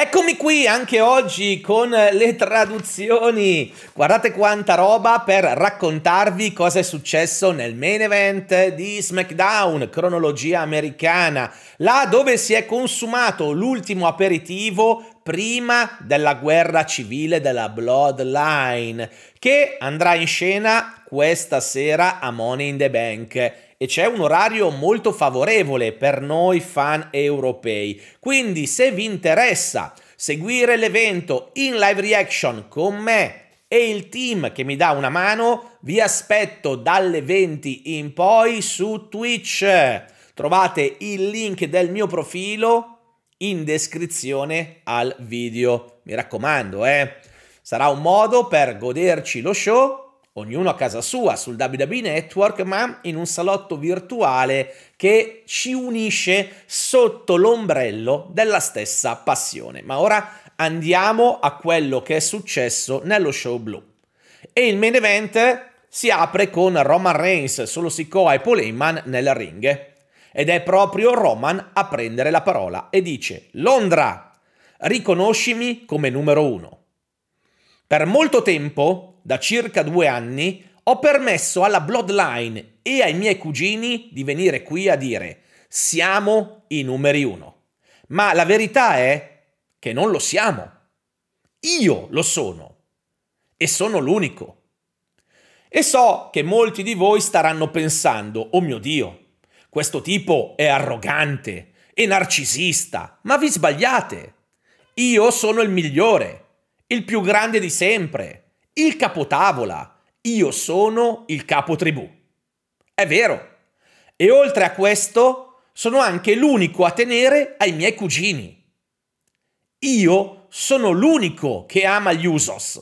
Eccomi qui anche oggi con le traduzioni. Guardate quanta roba per raccontarvi cosa è successo nel main event di SmackDown, cronologia americana, là dove si è consumato l'ultimo aperitivo prima della guerra civile della Bloodline, che andrà in scena questa sera a Money in the Bank e c'è un orario molto favorevole per noi fan europei. Quindi se vi interessa seguire l'evento in live reaction con me e il team che mi dà una mano, vi aspetto dalle 20 in poi su Twitch. Trovate il link del mio profilo in descrizione al video. Mi raccomando, eh. Sarà un modo per goderci lo show ognuno a casa sua sul WWE Network, ma in un salotto virtuale che ci unisce sotto l'ombrello della stessa passione. Ma ora andiamo a quello che è successo nello show blu. E il main event si apre con Roman Reigns, solo Sikoa e Paul Heyman nel ring. Ed è proprio Roman a prendere la parola e dice Londra, riconoscimi come numero uno. Per molto tempo da circa due anni, ho permesso alla Bloodline e ai miei cugini di venire qui a dire siamo i numeri uno. Ma la verità è che non lo siamo. Io lo sono. E sono l'unico. E so che molti di voi staranno pensando, oh mio Dio, questo tipo è arrogante e narcisista, ma vi sbagliate. Io sono il migliore, il più grande di sempre il capotavola, io sono il capo tribù. È vero. E oltre a questo, sono anche l'unico a tenere ai miei cugini. Io sono l'unico che ama gli Usos.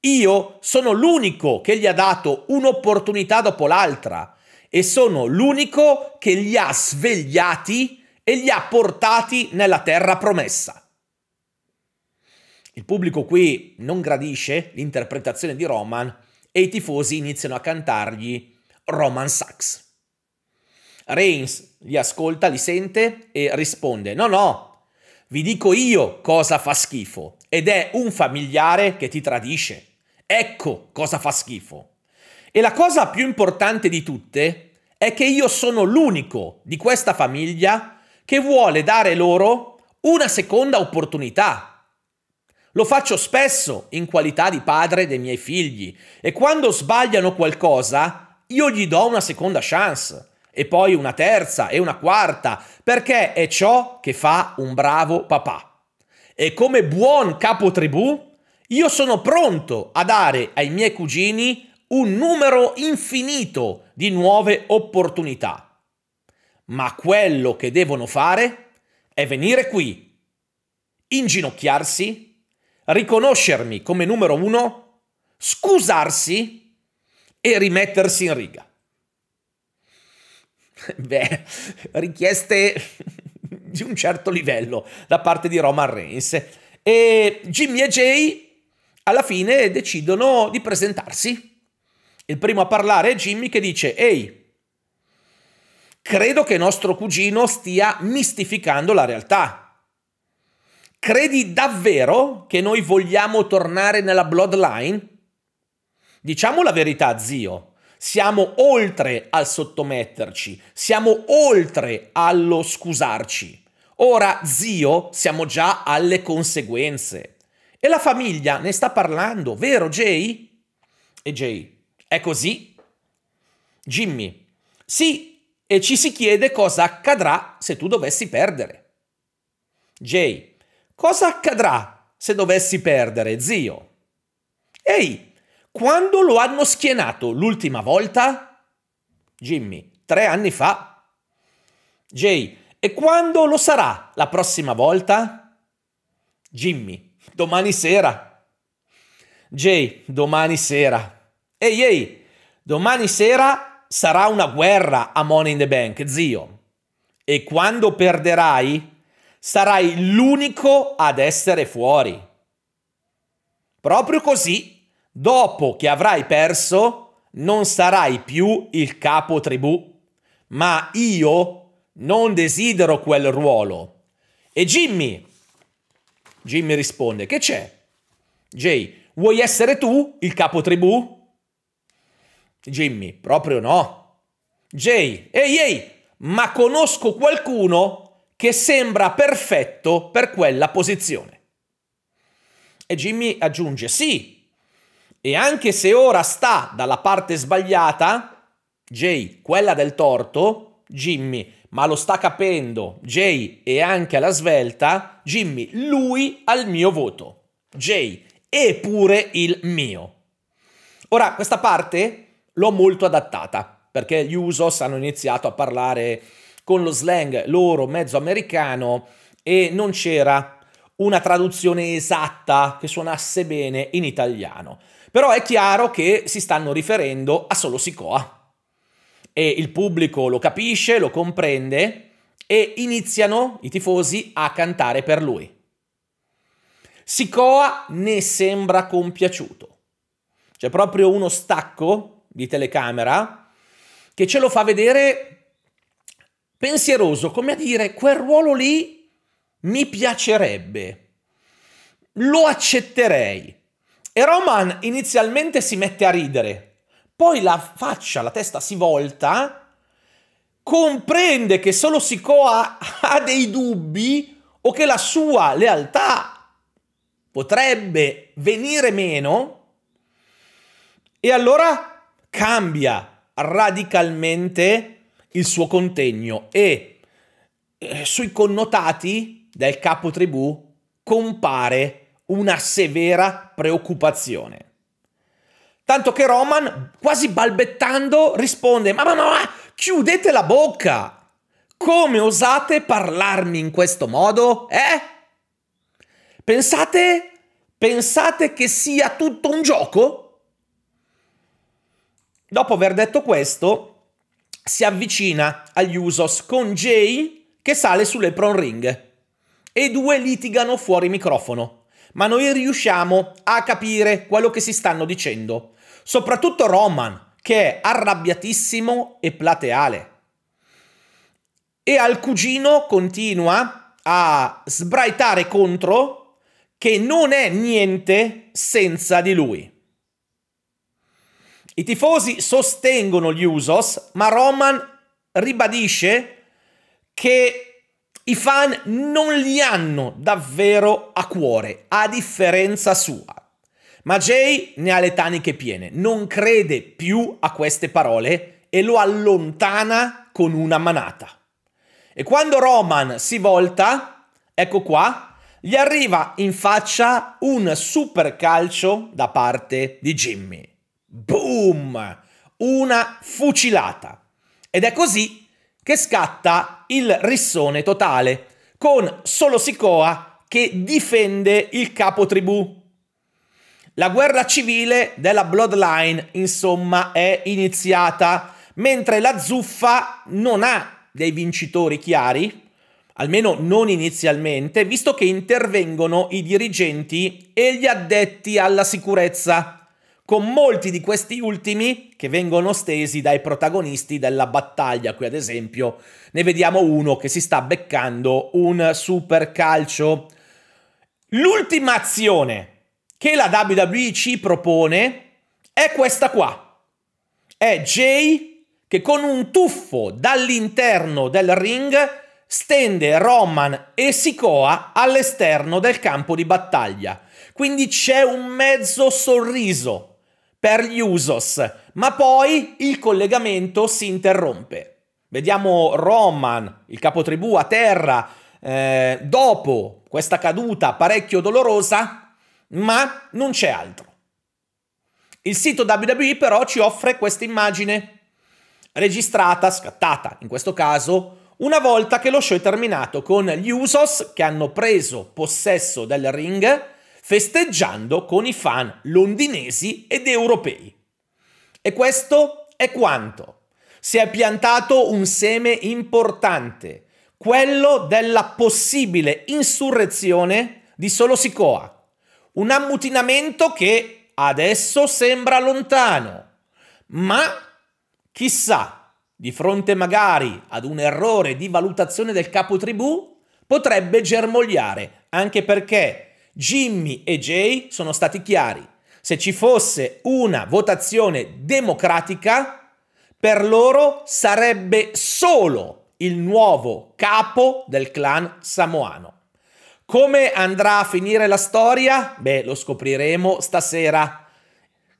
Io sono l'unico che gli ha dato un'opportunità dopo l'altra e sono l'unico che li ha svegliati e li ha portati nella terra promessa. Il pubblico qui non gradisce l'interpretazione di Roman e i tifosi iniziano a cantargli Roman Sachs. Reigns li ascolta, li sente e risponde: No, no, vi dico io cosa fa schifo. Ed è un familiare che ti tradisce. Ecco cosa fa schifo. E la cosa più importante di tutte è che io sono l'unico di questa famiglia che vuole dare loro una seconda opportunità. Lo faccio spesso in qualità di padre dei miei figli e quando sbagliano qualcosa io gli do una seconda chance e poi una terza e una quarta perché è ciò che fa un bravo papà. E come buon capo tribù io sono pronto a dare ai miei cugini un numero infinito di nuove opportunità. Ma quello che devono fare è venire qui, inginocchiarsi riconoscermi come numero uno, scusarsi e rimettersi in riga. Beh, richieste di un certo livello da parte di Roman Reigns. E Jimmy e Jay alla fine decidono di presentarsi. Il primo a parlare è Jimmy che dice, ehi, credo che nostro cugino stia mistificando la realtà Credi davvero che noi vogliamo tornare nella bloodline? Diciamo la verità, zio. Siamo oltre al sottometterci, siamo oltre allo scusarci. Ora, zio, siamo già alle conseguenze. E la famiglia ne sta parlando, vero Jay? E Jay, è così? Jimmy, sì, e ci si chiede cosa accadrà se tu dovessi perdere. Jay, Cosa accadrà se dovessi perdere, zio? Ehi, quando lo hanno schienato l'ultima volta? Jimmy, tre anni fa. Jay, e quando lo sarà la prossima volta? Jimmy, domani sera. Jay, domani sera. Ehi, ehi, domani sera sarà una guerra a Money in the Bank, zio. E quando perderai, sarai l'unico ad essere fuori. Proprio così, dopo che avrai perso, non sarai più il capo tribù, ma io non desidero quel ruolo. E Jimmy, Jimmy risponde, che c'è? Jay, vuoi essere tu il capo tribù? Jimmy, proprio no. Jay, ehi ehi, ma conosco qualcuno che sembra perfetto per quella posizione. E Jimmy aggiunge sì, e anche se ora sta dalla parte sbagliata, Jay, quella del torto, Jimmy, ma lo sta capendo, Jay e anche alla svelta, Jimmy, lui ha il mio voto, Jay, e pure il mio. Ora, questa parte l'ho molto adattata, perché gli Usos hanno iniziato a parlare con lo slang loro mezzo americano e non c'era una traduzione esatta che suonasse bene in italiano. Però è chiaro che si stanno riferendo a solo Sicoa. E il pubblico lo capisce, lo comprende e iniziano i tifosi a cantare per lui. Sicoa ne sembra compiaciuto. C'è proprio uno stacco di telecamera che ce lo fa vedere pensieroso, come a dire quel ruolo lì mi piacerebbe, lo accetterei. E Roman inizialmente si mette a ridere, poi la faccia, la testa si volta, comprende che solo Sikoa ha dei dubbi o che la sua lealtà potrebbe venire meno e allora cambia radicalmente il suo contegno e eh, sui connotati del capo tribù compare una severa preoccupazione. Tanto che Roman, quasi balbettando, risponde: Ma ma ma, chiudete la bocca! Come osate parlarmi in questo modo? Eh? Pensate? Pensate che sia tutto un gioco? Dopo aver detto questo, si avvicina agli Usos con Jay che sale sulle Pron Ring. E i due litigano fuori microfono, ma noi riusciamo a capire quello che si stanno dicendo. Soprattutto Roman, che è arrabbiatissimo e plateale. E al cugino continua a sbraitare contro che non è niente senza di lui. I tifosi sostengono gli Usos, ma Roman ribadisce che i fan non li hanno davvero a cuore, a differenza sua. Ma Jay ne ha le taniche piene, non crede più a queste parole e lo allontana con una manata. E quando Roman si volta, ecco qua, gli arriva in faccia un super calcio da parte di Jimmy. Boom! Una fucilata. Ed è così che scatta il rissone totale, con solo Sicoa che difende il capo tribù. La guerra civile della Bloodline, insomma, è iniziata, mentre la zuffa non ha dei vincitori chiari, almeno non inizialmente, visto che intervengono i dirigenti e gli addetti alla sicurezza con molti di questi ultimi che vengono stesi dai protagonisti della battaglia. Qui ad esempio ne vediamo uno che si sta beccando un super calcio. L'ultima azione che la WWE ci propone è questa qua. È Jay che con un tuffo dall'interno del ring stende Roman e Sikoa all'esterno del campo di battaglia. Quindi c'è un mezzo sorriso per gli Usos, ma poi il collegamento si interrompe. Vediamo Roman, il capotribù a terra, eh, dopo questa caduta parecchio dolorosa, ma non c'è altro. Il sito WWE però ci offre questa immagine registrata, scattata in questo caso, una volta che lo show è terminato con gli Usos che hanno preso possesso del ring festeggiando con i fan londinesi ed europei. E questo è quanto. Si è piantato un seme importante, quello della possibile insurrezione di Solosicoa, un ammutinamento che adesso sembra lontano, ma chissà, di fronte magari ad un errore di valutazione del capo tribù, potrebbe germogliare, anche perché Jimmy e Jay sono stati chiari. Se ci fosse una votazione democratica, per loro sarebbe solo il nuovo capo del clan samoano. Come andrà a finire la storia? Beh, lo scopriremo stasera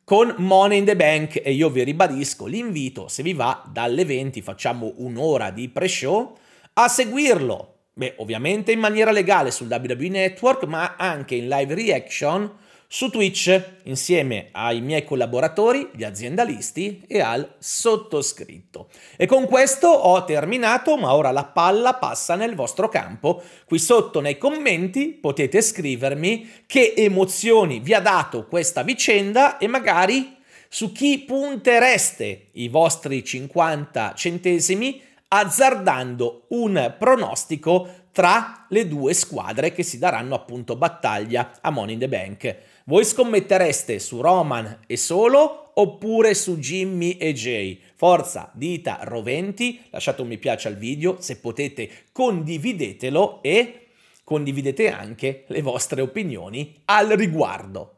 con Money in the Bank e io vi ribadisco l'invito, se vi va, dalle 20 facciamo un'ora di pre-show, a seguirlo Beh, ovviamente in maniera legale sul WWE Network, ma anche in live reaction su Twitch, insieme ai miei collaboratori, gli aziendalisti e al sottoscritto. E con questo ho terminato, ma ora la palla passa nel vostro campo. Qui sotto nei commenti potete scrivermi che emozioni vi ha dato questa vicenda e magari su chi puntereste i vostri 50 centesimi azzardando un pronostico tra le due squadre che si daranno appunto battaglia a Money in the Bank. Voi scommettereste su Roman e solo oppure su Jimmy e Jay? Forza, dita roventi, lasciate un mi piace al video, se potete condividetelo e condividete anche le vostre opinioni al riguardo.